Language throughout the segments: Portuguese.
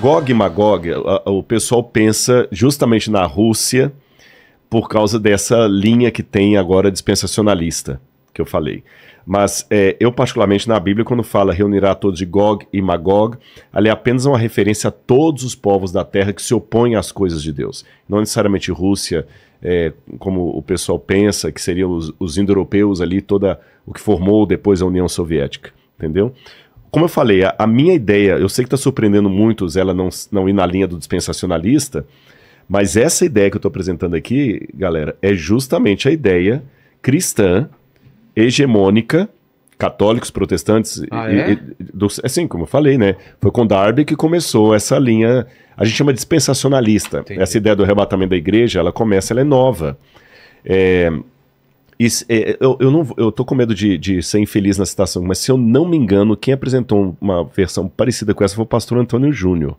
Gog e Magog, o pessoal pensa justamente na Rússia por causa dessa linha que tem agora dispensacionalista, que eu falei. Mas é, eu, particularmente, na Bíblia, quando fala reunirá todos de Gog e Magog, ali é apenas uma referência a todos os povos da terra que se opõem às coisas de Deus. Não necessariamente Rússia, é, como o pessoal pensa, que seriam os, os indo-europeus ali, toda o que formou depois a União Soviética, entendeu? como eu falei, a, a, minha ideia, eu sei que está surpreendendo muitos ela não, não ir na linha do dispensacionalista, mas essa ideia que eu estou apresentando aqui, galera, é justamente a ideia cristã, hegemônica, católicos, protestantes, ah, é? e, do, é assim como eu falei, né? Foi com Darby que começou essa linha, a gente chama de dispensacionalista. Entendi. Essa ideia do arrebatamento da igreja, ela começa, ela é nova. É, é, eu, eu, não, eu tô com medo de, de, ser infeliz na citação, mas se eu não me engano, quem apresentou uma versão parecida com essa foi o pastor Antônio Júnior.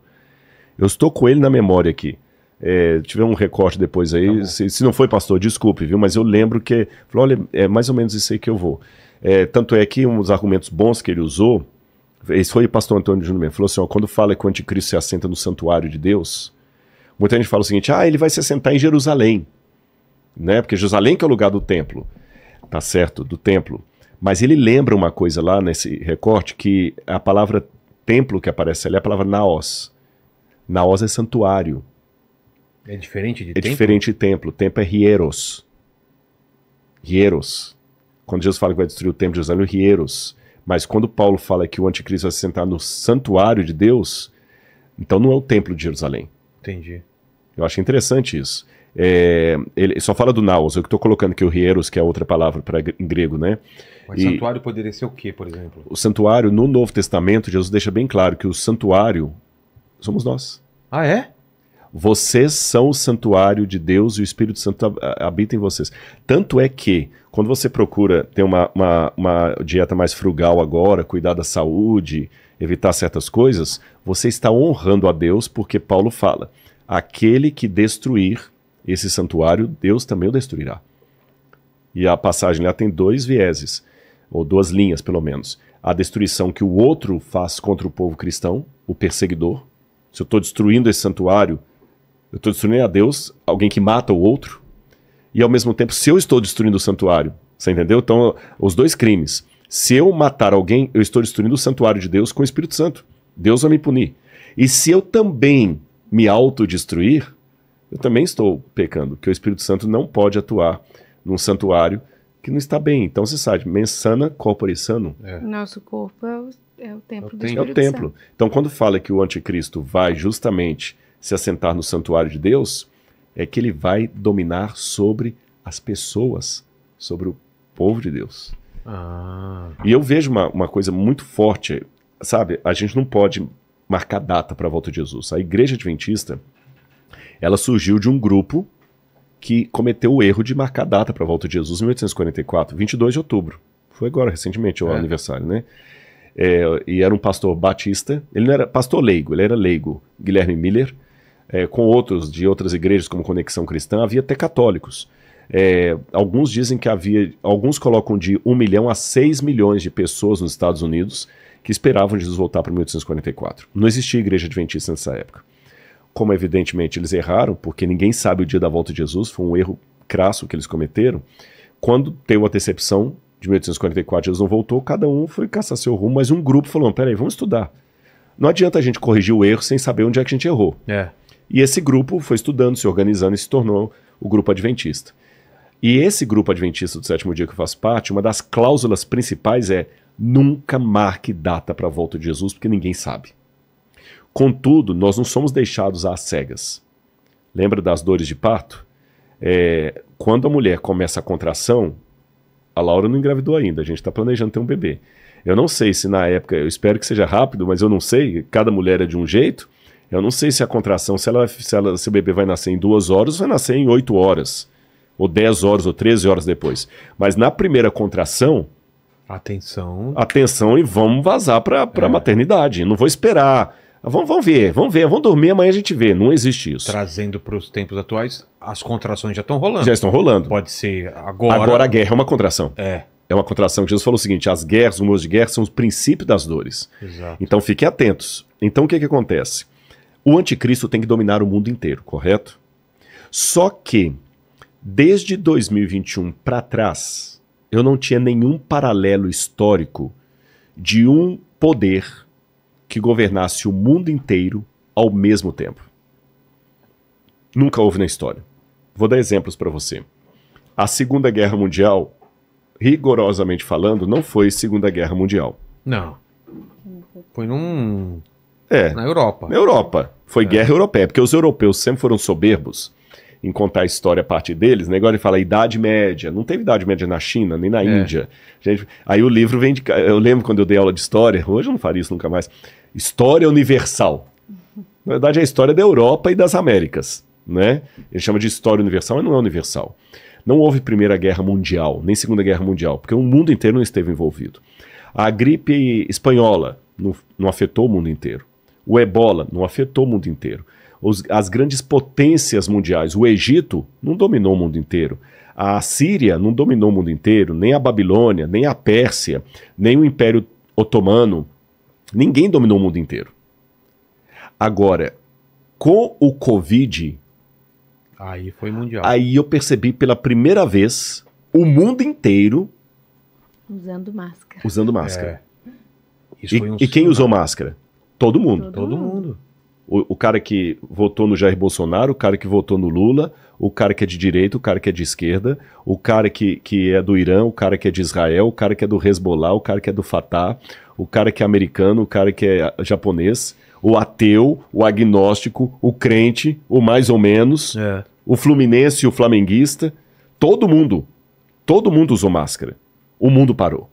Eu estou com ele na memória aqui. É, tiver um recorte depois aí. Tá se, se, não foi, pastor, desculpe, viu? Mas eu lembro que. Falou, olha, é mais ou menos isso aí que eu vou. É, tanto é que um dos argumentos bons que ele usou, esse foi o pastor Antônio Júnior mesmo, falou assim: ó, quando fala que o anticristo se assenta no santuário de Deus, muita gente fala o seguinte: ah, ele vai se assentar em Jerusalém né? Porque Jerusalém que é o lugar do templo, tá certo? Do templo. Mas ele lembra uma coisa lá nesse recorte que a palavra templo que aparece ali é a palavra naos. Naos é santuário. É diferente de é templo? É diferente de templo. Templo é hieros. Hieros. Quando Jesus fala que vai destruir o templo de Jerusalém, é hieros. Mas quando Paulo fala que o anticristo vai se sentar no santuário de Deus, então não é o templo de Jerusalém. Entendi. Eu acho interessante isso. É, ele só fala do naus, eu estou colocando aqui o hieros, que é outra palavra para em grego, né? Mas e, santuário poderia ser o quê, por exemplo? O santuário, no Novo Testamento, Jesus deixa bem claro que o santuário somos nós. Ah, é? Vocês são o santuário de Deus e o Espírito Santo habita em vocês. Tanto é que, quando você procura ter uma, uma, uma dieta mais frugal agora, cuidar da saúde, evitar certas coisas, você está honrando a Deus, porque Paulo fala: aquele que destruir esse santuário Deus também o destruirá. E a passagem lá tem dois vieses, ou duas linhas pelo menos. A destruição que o outro faz contra o povo cristão, o perseguidor. Se eu estou destruindo esse santuário, eu estou destruindo a Deus, alguém que mata o outro. E ao mesmo tempo, se eu estou destruindo o santuário, você entendeu? Então, os dois crimes. Se eu matar alguém, eu estou destruindo o santuário de Deus com o Espírito Santo. Deus vai me punir. E se eu também me autodestruir, eu também estou pecando, porque o Espírito Santo não pode atuar num santuário que não está bem. Então você sabe, mensana corpore sano. É. Nosso corpo é o, é o templo é do Espírito É o templo. Santo. Então quando fala que o anticristo vai justamente se assentar no santuário de Deus, é que ele vai dominar sobre as pessoas, sobre o povo de Deus. Ah. E eu vejo uma, uma coisa muito forte, sabe? A gente não pode marcar data para a volta de Jesus. A igreja adventista, ela surgiu de um grupo que cometeu o erro de marcar data para a volta de Jesus em 1844, 22 de outubro. Foi agora, recentemente, o é. aniversário, né? É, e era um pastor batista. Ele não era pastor leigo, ele era leigo. Guilherme Miller, é, com outros de outras igrejas, como Conexão Cristã, havia até católicos. É, alguns dizem que havia, alguns colocam de 1 milhão a 6 milhões de pessoas nos Estados Unidos que esperavam Jesus voltar para 1844. Não existia igreja adventista nessa época como evidentemente eles erraram, porque ninguém sabe o dia da volta de Jesus, foi um erro crasso que eles cometeram, quando teve a decepção de 1844, Jesus não voltou, cada um foi caçar seu rumo, mas um grupo falou, peraí, vamos estudar. Não adianta a gente corrigir o erro sem saber onde é que a gente errou. É. E esse grupo foi estudando, se organizando e se tornou o grupo adventista. E esse grupo adventista do sétimo dia que eu faço parte, uma das cláusulas principais é nunca marque data para a volta de Jesus, porque ninguém sabe. Contudo, nós não somos deixados às cegas. Lembra das dores de parto? É, quando a mulher começa a contração, a Laura não engravidou ainda, a gente está planejando ter um bebê. Eu não sei se na época, eu espero que seja rápido, mas eu não sei, cada mulher é de um jeito. Eu não sei se a contração, se, ela, se, ela, se o bebê vai nascer em duas horas, vai nascer em oito horas, ou dez horas, ou treze horas depois. Mas na primeira contração, Atenção. Atenção e vamos vazar para a é. maternidade. Não vou esperar Vamos, vamos ver, vamos ver, vamos dormir, amanhã a gente vê. Não existe isso. Trazendo para os tempos atuais, as contrações já estão rolando. Já estão rolando. Pode ser agora. Agora a guerra é uma contração. É. É uma contração Jesus falou o seguinte: as guerras, os muros de guerra, são os princípios das dores. Exato. Então fiquem atentos. Então o que, é que acontece? O anticristo tem que dominar o mundo inteiro, correto? Só que, desde 2021 para trás, eu não tinha nenhum paralelo histórico de um poder que governasse o mundo inteiro ao mesmo tempo. Nunca houve na história. Vou dar exemplos para você. A Segunda Guerra Mundial, rigorosamente falando, não foi Segunda Guerra Mundial. Não. Foi num. É. Na Europa. Na Europa. Foi é. guerra europeia, porque os europeus sempre foram soberbos em contar a história a partir deles, negócio né? de falar Idade Média. Não teve Idade Média na China, nem na é. Índia. Gente, aí o livro vem de. Eu lembro quando eu dei aula de história, hoje eu não faria isso nunca mais. História Universal. Na verdade, é a história da Europa e das Américas. Né? Ele chama de história universal, mas não é universal. Não houve Primeira Guerra Mundial, nem Segunda Guerra Mundial, porque o mundo inteiro não esteve envolvido. A gripe espanhola não, não afetou o mundo inteiro. O ebola não afetou o mundo inteiro os, as grandes potências mundiais. O Egito não dominou o mundo inteiro. A Síria não dominou o mundo inteiro, nem a Babilônia, nem a Pérsia, nem o Império Otomano. Ninguém dominou o mundo inteiro. Agora, com o Covid. Aí foi mundial. Aí eu percebi pela primeira vez o mundo inteiro. Usando máscara. Usando máscara. É. E, um e, quem usou máscara? Todo mundo. Todo, Todo mundo. mundo o, o, cara que votou no Jair Bolsonaro, o cara que votou no Lula, o cara que é de direita, o cara que é de esquerda, o cara que, que é do Irã, o cara que é de Israel, o cara que é do Hezbollah, o cara que é do Fatah, o cara que é americano, o cara que é japonês, o ateu, o agnóstico, o crente, o mais ou menos, é. o fluminense, o flamenguista. Todo mundo, todo mundo usou máscara. O mundo parou.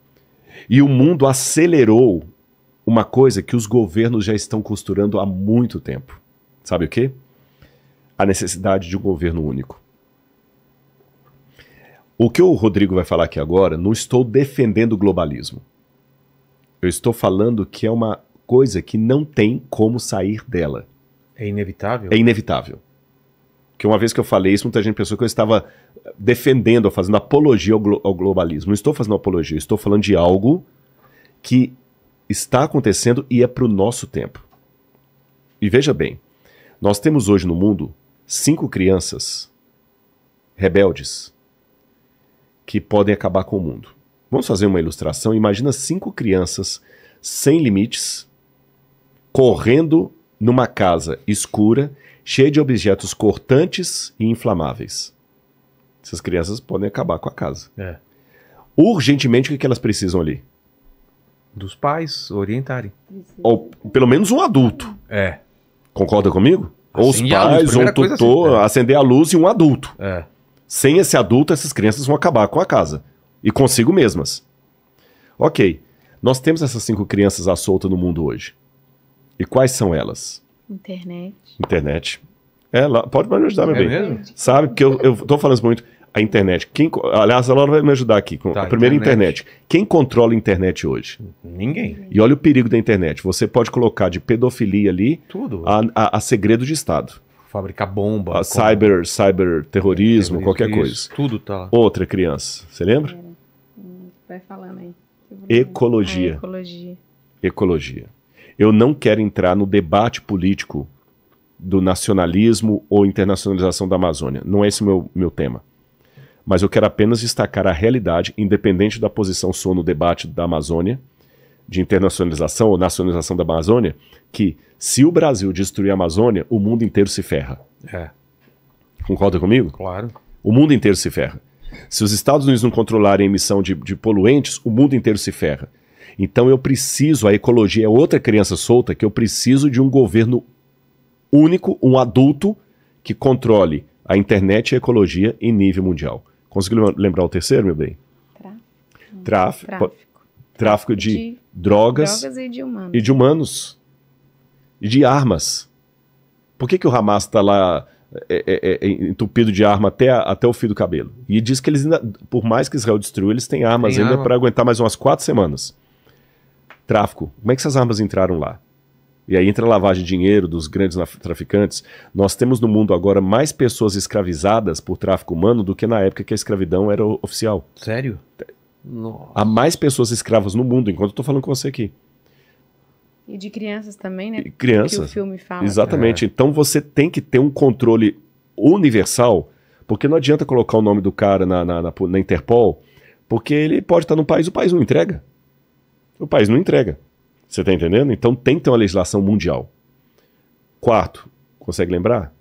E o mundo acelerou uma coisa que os governos já estão costurando há muito tempo. Sabe o quê? A necessidade de um governo único. O que o Rodrigo vai falar aqui agora, não estou defendendo o globalismo. Eu estou falando que é uma coisa que não tem como sair dela. É inevitável? É inevitável. Porque uma vez que eu falei isso, muita gente pensou que eu estava defendendo, fazendo apologia ao, glo ao globalismo. Não estou fazendo apologia, estou falando de algo que está acontecendo e é para o nosso tempo. E veja bem, nós temos hoje no mundo cinco crianças rebeldes que podem acabar com o mundo. Vamos fazer uma ilustração. Imagina cinco crianças sem limites correndo numa casa escura, cheia de objetos cortantes e inflamáveis. Essas crianças podem acabar com a casa. É. Urgentemente, o que elas precisam ali? dos pais orientarem. Ou pelo menos um adulto. É. Concorda comigo? Ou os assim, pais, um é tutor, assim, é. acender a luz e um adulto. É. Sem esse adulto, essas crianças vão acabar com a casa. E consigo mesmas. Ok. Nós temos essas cinco crianças à solta no mundo hoje. E quais são elas? Internet. Internet. É, pode me ajudar, meu é bem. Mesmo? Sabe, porque eu, eu tô falando isso muito a internet. Quem, aliás, a Laura vai me ajudar aqui. Com tá, a primeira internet. internet. Quem controla a internet hoje? Ninguém. E olha o perigo da internet. Você pode colocar de pedofilia ali Tudo. A, a, a segredo de Estado. Fabricar bomba. A cyber, cyber terrorismo, terrorismo qualquer isso, coisa. Tudo tá. Outra criança. Você lembra? Vai falando aí. Ecologia. É, ecologia. Ecologia. Eu não quero entrar no debate político do nacionalismo ou internacionalização da Amazônia. Não é esse meu, meu tema mas eu quero apenas destacar a realidade, independente da posição sua no debate da Amazônia, de internacionalização ou nacionalização da Amazônia, que se o Brasil destruir a Amazônia, o mundo inteiro se ferra. É. Concorda comigo? Claro. O mundo inteiro se ferra. Se os Estados Unidos não controlarem a emissão de, de poluentes, o mundo inteiro se ferra. Então eu preciso, a ecologia é outra criança solta, que eu preciso de um governo único, um adulto, que controle a internet e a ecologia em nível mundial. Conseguiu lembrar o terceiro, meu bem? Hum, tráfico. Tráfico. Tráfico de, de drogas, drogas e, de e, de humanos. E de armas. Por que, que o Hamas está lá é, é, é, é, entupido de arma até, até o fio do cabelo? E diz que eles ainda, por mais que Israel destruiu, eles têm armas Tem ainda arma. para aguentar mais umas quatro semanas. Tráfico. Como é que essas armas entraram lá? e aí entra a lavagem de dinheiro dos grandes traficantes, nós temos no mundo agora mais pessoas escravizadas por tráfico humano do que na época que a escravidão era oficial. Sério? Nossa. Há mais pessoas escravas no mundo, enquanto eu estou falando com você aqui. E de crianças também, né? crianças. Que o filme fala. Exatamente. É. Então você tem que ter um controle universal, porque não adianta colocar o nome do cara na, na, na, na Interpol, porque ele pode estar no país, o país não entrega. O país não entrega. Você está entendendo? Então tem que ter uma legislação mundial. Quarto, consegue lembrar?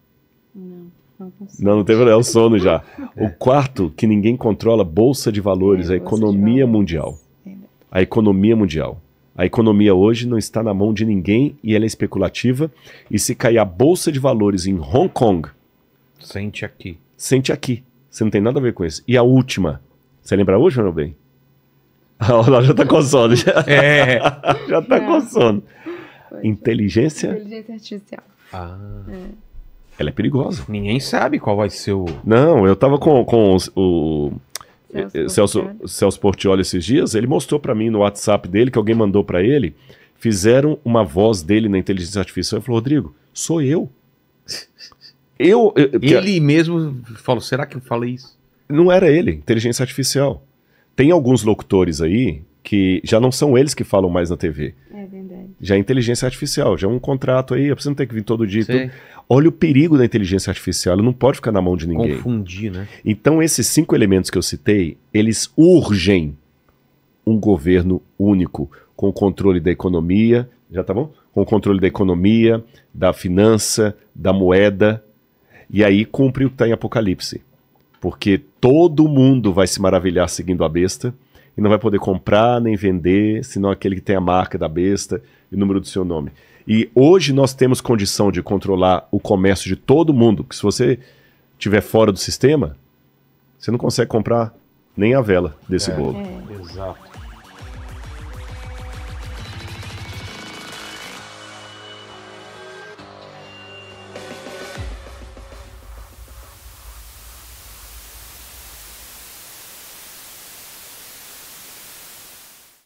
Não, não consigo. Não, não teve é o sono já. É. O quarto, que ninguém controla, bolsa de valores, é, a economia mundial. A economia mundial. A economia hoje não está na mão de ninguém e ela é especulativa. E se cair a bolsa de valores em Hong Kong, sente aqui. Sente aqui. Você não tem nada a ver com isso. E a última, você lembra hoje, meu bem? Ela já tá com sono. Já, é. já tá é. com sono. É. Inteligência? Inteligência artificial. Ah. É. Ela é perigosa. Ninguém sabe qual vai ser o. Não, eu tava com, com o. Celso, eh, eh, Celso, Celso Portioli esses dias, ele mostrou para mim no WhatsApp dele, que alguém mandou para ele, fizeram uma voz dele na inteligência artificial. Ele falou: Rodrigo, sou eu. Eu. eu ele que... mesmo falou: será que eu falei isso? Não era ele, inteligência artificial. Tem alguns locutores aí que já não são eles que falam mais na TV. É verdade. Já é inteligência artificial, já é um contrato aí, você não tem que vir todo dia. Todo... Olha o perigo da inteligência artificial, ela não pode ficar na mão de ninguém. Confundir, né? Então, esses cinco elementos que eu citei, eles urgem um governo único, com o controle da economia, já tá bom? Com o controle da economia, da finança, da moeda, e aí cumpre o que está em Apocalipse. Porque todo mundo vai se maravilhar seguindo a besta e não vai poder comprar nem vender, senão aquele que tem a marca da besta e o número do seu nome. E hoje nós temos condição de controlar o comércio de todo mundo, que se você tiver fora do sistema, você não consegue comprar nem a vela desse é, bolo. É. Exato.